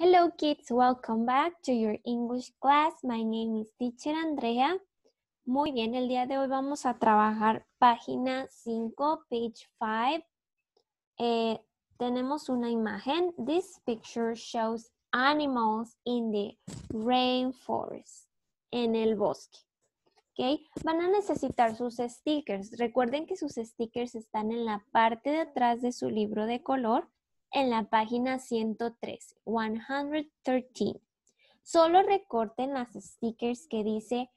Hello kids, welcome back to your English class. My name is teacher Andrea. Muy bien, el día de hoy vamos a trabajar página 5, page 5. Eh, tenemos una imagen. This picture shows animals in the rainforest, en el bosque. Okay. Van a necesitar sus stickers. Recuerden que sus stickers están en la parte de atrás de su libro de color en la página 113, 113. Solo recorten las stickers que dice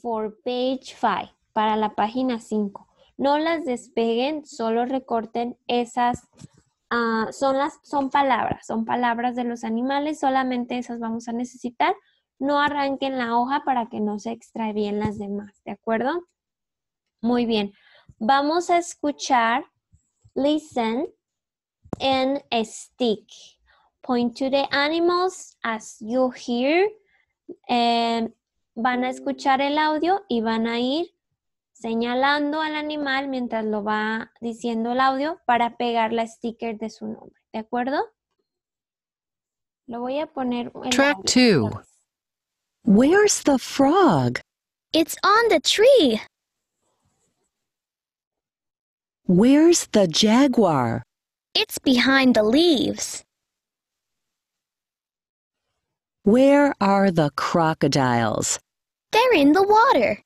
For Page 5 para la página 5. No las despeguen, solo recorten esas. Ah, son las son palabras, son palabras de los animales, solamente esas vamos a necesitar. No arranquen la hoja para que no se bien las demás, ¿de acuerdo? Muy bien. Vamos a escuchar listen and stick. Point to the animals as you hear. Em, van a escuchar el audio y van a ir señalando al animal mientras lo va diciendo el audio para pegar la sticker de su nombre. ¿De acuerdo? Lo voy a poner. Track 2. Where's the frog? It's on the tree. Where's the jaguar? It's behind the leaves. Where are the crocodiles? They're in the water.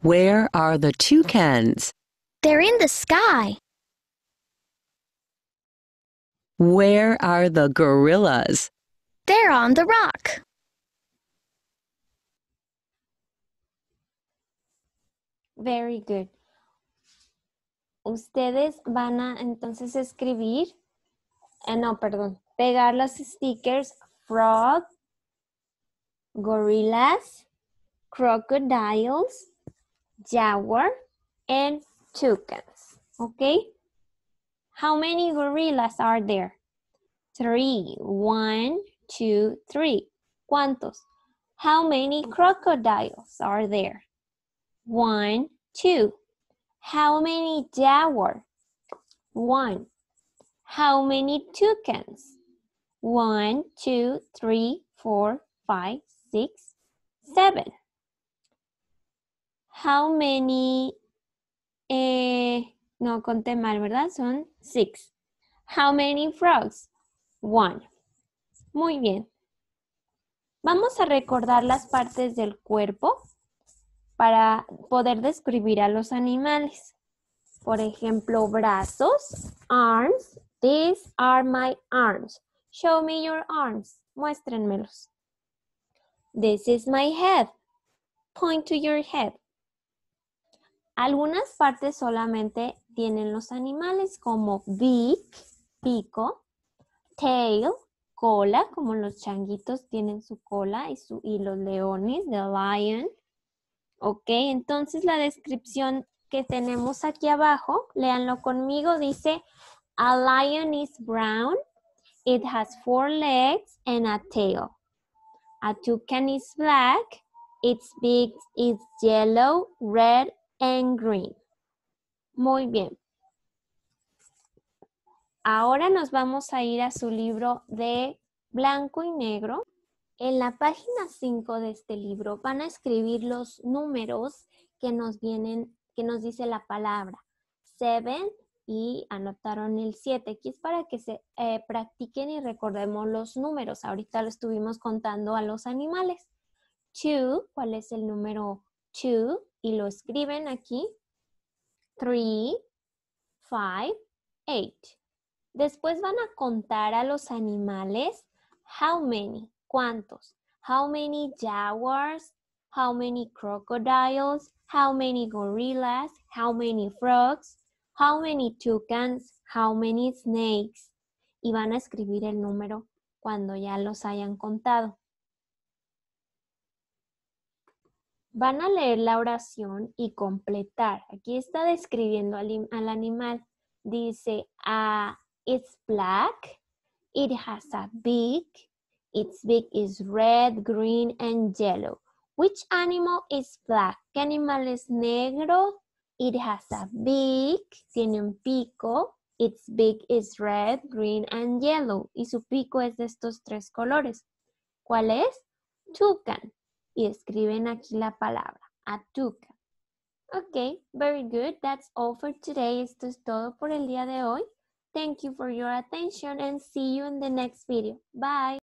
Where are the toucans? They're in the sky. Where are the gorillas? They're on the rock. Very good. ustedes van a entonces escribir, eh, no, perdón, pegar los stickers frog, gorillas, crocodiles, jaguar, and toucans, okay? How many gorillas are there? Three. One, two, three. ¿Cuántos? How many crocodiles are there? One, two. How many jaguar? One. How many toucans? One, two, three, four, five, six, seven. How many? Eh, no conté mal, ¿verdad? Son six. How many frogs? One. Muy bien. Vamos a recordar las partes del cuerpo para poder describir a los animales. Por ejemplo, brazos, arms. These are my arms. Show me your arms. Muéstrenmelos. This is my head. Point to your head. Algunas partes solamente tienen los animales como beak, pico, tail, cola, como los changuitos tienen su cola y, su, y los leones, the lion, Ok, entonces la descripción que tenemos aquí abajo, leanlo conmigo, dice, a lion is brown, it has four legs and a tail. A toucan is black, its beak is yellow, red and green. Muy bien. Ahora nos vamos a ir a su libro de blanco y negro. En la página 5 de este libro van a escribir los números que nos vienen, que nos dice la palabra. 7 y anotaron el 7. Aquí es para que se eh, practiquen y recordemos los números. Ahorita lo estuvimos contando a los animales. 2, ¿cuál es el número 2? Y lo escriben aquí. 3, 5, 8. Después van a contar a los animales how many. ¿Cuántos? How many jaguars? How many crocodiles? How many gorillas? How many frogs? How many toucans? How many snakes? Y van a escribir el número cuando ya los hayan contado. Van a leer la oración y completar. Aquí está describiendo al, animal. Dice, ah, it's black, it has a beak, Its beak is red, green, and yellow. Which animal is black? ¿Qué animal es negro? It has a beak, tiene un pico. Its beak is red, green, and yellow. Y su pico es de estos tres colores. ¿Cuál es? Toucan. Y escriben aquí la palabra, a toucan. Ok, very good. That's all for today. Esto es todo por el día de hoy. Thank you for your attention and see you in the next video. Bye.